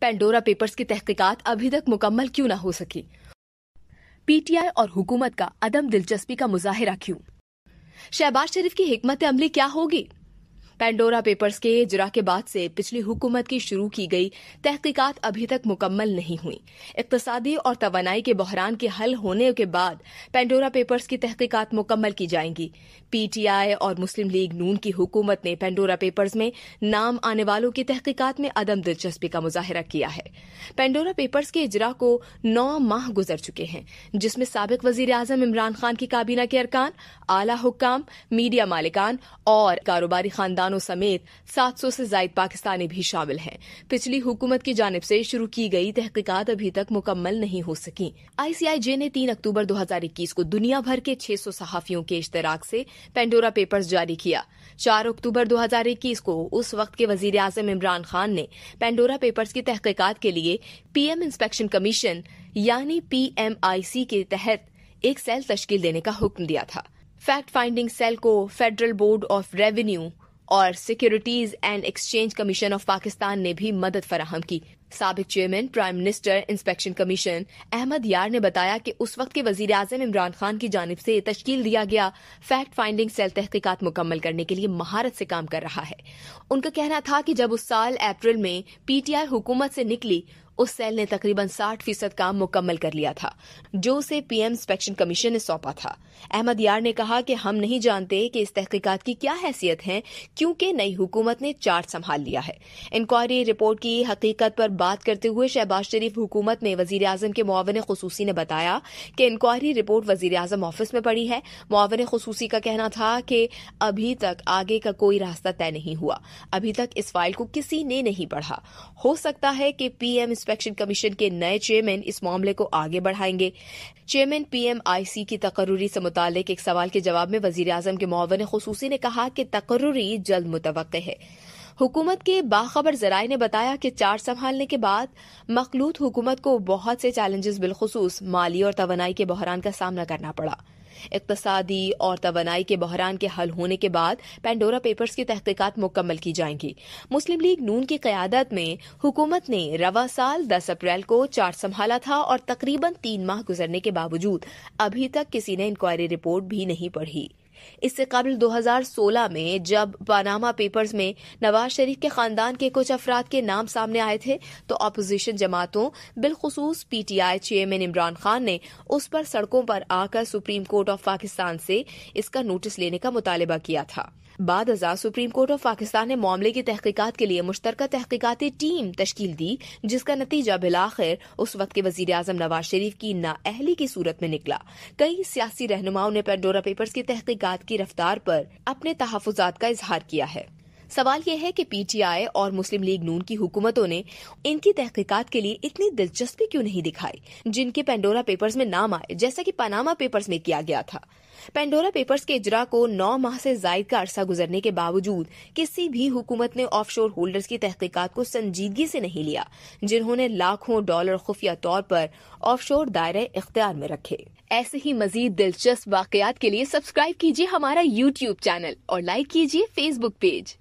Pandora papers की तहकीकात अभी तक मुकम्मल क्यों ना हो सकी पीटीआई और हुकूमत का अदम दिलचस्पी का मुजाहरा क्यों शहबाज शरीफ की हमत अमली क्या होगी पेंडोरा पेपर्स के इजरा के बाद से पिछली हुकूमत की शुरू की गई तहकीकात अभी तक मुकम्मल नहीं हुई इकतसादी और तोानाई के बहरान के हल होने के बाद पेंडोरा पेपर्स की तहकीकात मुकम्मल की जाएंगी पीटीआई और मुस्लिम लीग नून की हुकूमत ने पेंडोरा पेपर्स में नाम आने वालों की तहकीकात में अदम दिलचस्पी का मुजाहरा किया है पेंडोरा पेपर्स के इजरा को नौ माह गुजर चुके हैं जिसमें सबक वजीर आजम इमरान खान की काबीना के अरकान आला हुक्काम मीडिया मालिकान और कारोबारी खानदान अफगानों समेत 700 से जायद पाकिस्तानी भी शामिल हैं पिछली हुकूमत की जानब से शुरू की गई तहकीकात अभी तक मुकम्मल नहीं हो सकी आईसीआईजे ने 3 अक्टूबर 2021 को दुनिया भर के 600 सहाफियों के इश्तराक से पेंडोरा पेपर्स जारी किया 4 अक्टूबर 2021 को उस वक्त के वजीर आजम इमरान खान ने पेंडोरा पेपर्स की तहकीकत के लिए पीएम इंस्पेक्शन कमीशन यानी पीएमआईसी के तहत एक सेल तश्कील देने का हुक्म दिया था फैक्ट फाइंडिंग सेल को फेडरल बोर्ड ऑफ रेवेन्यू और securities and exchange commission of Pakistan ने भी मदद फराहम की सबक chairman prime minister inspection commission Ahmed Yar ने बताया कि उस वक्त के वजीर आजम इमरान खान की जानब से तश्कील दिया गया फैक्ट फाइंडिंग सेल तहकीकात मुकम्मल करने के लिए महारत से काम कर रहा है उनका कहना था कि जब उस साल अप्रैल में पीटीआई हुकूमत से निकली उस सेल ने तकरीबन 60 फीसद काम मुकम्मल कर लिया था जो उसे पीएम इंस्पेक्शन कमीशन ने सौंपा था अहमद यार ने कहा कि हम नहीं जानते कि इस तहकीकात की क्या हैसियत है क्योंकि नई हुकूमत ने चार्ट संभाल लिया है इंक्वायरी रिपोर्ट की हकीकत पर बात करते हुए शहबाज शरीफ हुकूमत में वजीर अजम के मुआवन खसूसी ने बताया कि इंक्वायरी रिपोर्ट वजीर अजम ऑफिस में पड़ी है मुआवन खसूसी का कहना था कि अभी तक आगे का कोई रास्ता तय नहीं हुआ अभी तक इस फाइल को किसी ने नहीं पढ़ा हो सकता है कि पीएम इंस्पेक्शन कमीशन के नए चेयरमैन इस मामले को आगे बढ़ाएंगे चेयरमैन पीएमआईसी की तकर्री से मुतालिक एक सवाल के जवाब में वजीर आजम के मुआवन खसूसी ने कहा कि तकर्री जल्द मुतव है हुकूमत के बाखबर जराये ने बताया कि चार्ज संभालने के बाद मखलूत हुकूमत को बहुत से चैलेंजेस बिलखसूस माली और तोनाई के बहरान का सामना करना पड़ा इकतसादी और तोनाई के बहरान के हल होने के बाद पेंडोरा पेपर्स की तहकीकत मुकम्मल की जाएंगी मुस्लिम लीग नून की क्यादत में हुकूमत ने रवा साल दस अप्रैल को चार्ज संभाला था और तकरीबन तीन माह गुजरने के बावजूद अभी तक किसी ने इंक्वायरी रिपोर्ट भी नहीं पढ़ी इससे कबल 2016 में जब पानामा पेपर्स में नवाज शरीफ के खानदान के कुछ अफराद के नाम सामने आए थे तो अपोजिशन जमातों बिलखसूस पीटीआई चेयरमैन इमरान खान ने उस पर सड़कों पर आकर सुप्रीम कोर्ट ऑफ पाकिस्तान से इसका नोटिस लेने का मुतालबा किया था बाद अजा सुप्रीम कोर्ट ऑफ पाकिस्तान ने मामले की तहकीकात के लिए मुश्तरक तहकीकती टीम तश्कील दी जिसका नतीजा बिलाखिर उस वक्त के वजीर आजम नवाज शरीफ की नाअहली की सूरत में निकला कई सियासी रहनुमाओं ने पेंडोरा पेपर्स की तहकीकत वारदात की रफ्तार पर अपने तहफात का इजहार किया है सवाल यह है कि पीटीआई और मुस्लिम लीग नून की हुकूमतों ने इनकी तहकीकात के लिए इतनी दिलचस्पी क्यों नहीं दिखाई जिनके पेंडोरा पेपर्स में नाम आए जैसा कि पनामा पेपर्स में किया गया था पेंडोरा पेपर्स के इजरा को नौ माह से जायद का अरसा गुजरने के बावजूद किसी भी हुकूमत ने ऑफशोर होल्डर्स की तहकीकात को संजीदगी से नहीं लिया जिन्होंने लाखों डॉलर खुफिया तौर पर ऑफशोर दायरे इख्तियार में रखे ऐसे ही मजीद दिलचस्प वाकयात के लिए सब्सक्राइब कीजिए हमारा यूट्यूब चैनल और लाइक कीजिए फेसबुक पेज